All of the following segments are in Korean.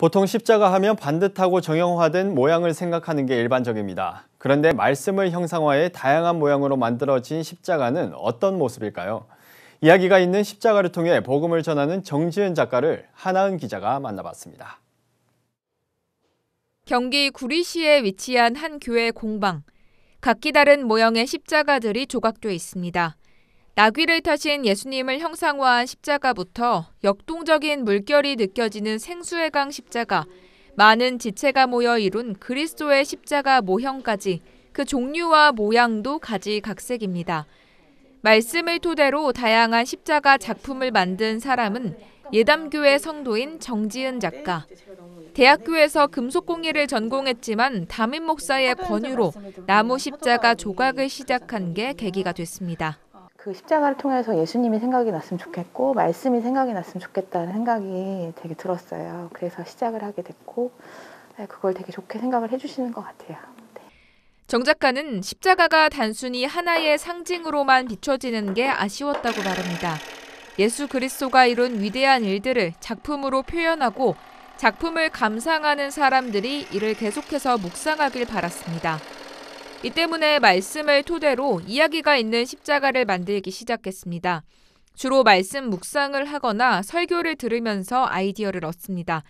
보통 십자가 하면 반듯하고 정형화된 모양을 생각하는 게 일반적입니다. 그런데 말씀을 형상화해 다양한 모양으로 만들어진 십자가는 어떤 모습일까요? 이야기가 있는 십자가를 통해 복음을 전하는 정지은 작가를 하나은 기자가 만나봤습니다. 경기 구리시에 위치한 한 교회 공방. 각기 다른 모형의 십자가들이 조각돼 있습니다. 나귀를 타신 예수님을 형상화한 십자가부터 역동적인 물결이 느껴지는 생수의강 십자가, 많은 지체가 모여 이룬 그리스도의 십자가 모형까지 그 종류와 모양도 가지각색입니다. 말씀을 토대로 다양한 십자가 작품을 만든 사람은 예담교회 성도인 정지은 작가. 대학교에서 금속공예를 전공했지만 담임 목사의 권유로 나무 십자가 조각을 시작한 게 계기가 됐습니다. 그 십자가를 통해서 예수님이 생각이 났으면 좋겠고 말씀이 생각이 났으면 좋겠다는 생각이 되게 들었어요. 그래서 시작을 하게 됐고 네, 그걸 되게 좋게 생각을 해주시는 것 같아요. 네. 정 작가는 십자가가 단순히 하나의 상징으로만 비춰지는 게 아쉬웠다고 말합니다. 예수 그리스도가 이룬 위대한 일들을 작품으로 표현하고 작품을 감상하는 사람들이 이를 계속해서 묵상하길 바랐습니다. 이 때문에 말씀을 토대로 이야기가 있는 십자가를 만들기 시작했습니다. 주로 말씀 묵상을 하거나 설교를 들으면서 아이디어를 얻습니다.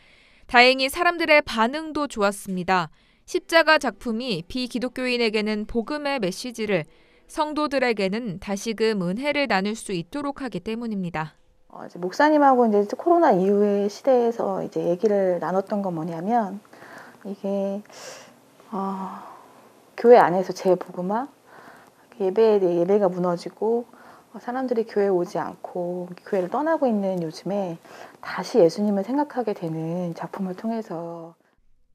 다행히 사람들의 반응도 좋았습니다. 십자가 작품이 비기독교인에게는 복음의 메시지를 성도들에게는 다시금 은혜를 그 나눌 수 있도록 하기 때문입니다. 어, 이제 목사님하고 이제 코로나 이후의 시대에서 이제 얘기를 나눴던 건 뭐냐면 이게 어, 교회 안에서 재복음화 예배에 대해 예배가 무너지고 어, 사람들이 교회 오지 않고 교회를 떠나고 있는 요즘에 다시 예수님을 생각하게 되는 작품을 통해서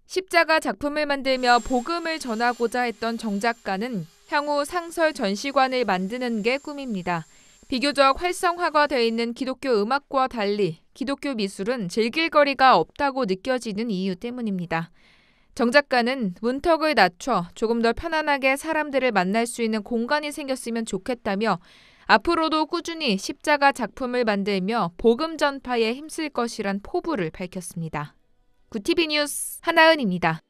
십자가 작품을 만들며 복음을 전하고자 했던 정 작가는 향후 상설 전시관을 만드는 게 꿈입니다. 비교적 활성화가 돼 있는 기독교 음악과 달리 기독교 미술은 즐길 거리가 없다고 느껴지는 이유 때문입니다. 정 작가는 문턱을 낮춰 조금 더 편안하게 사람들을 만날 수 있는 공간이 생겼으면 좋겠다며 앞으로도 꾸준히 십자가 작품을 만들며 복음 전파에 힘쓸 것이란 포부를 밝혔습니다. 구티비 뉴스 하나은입니다.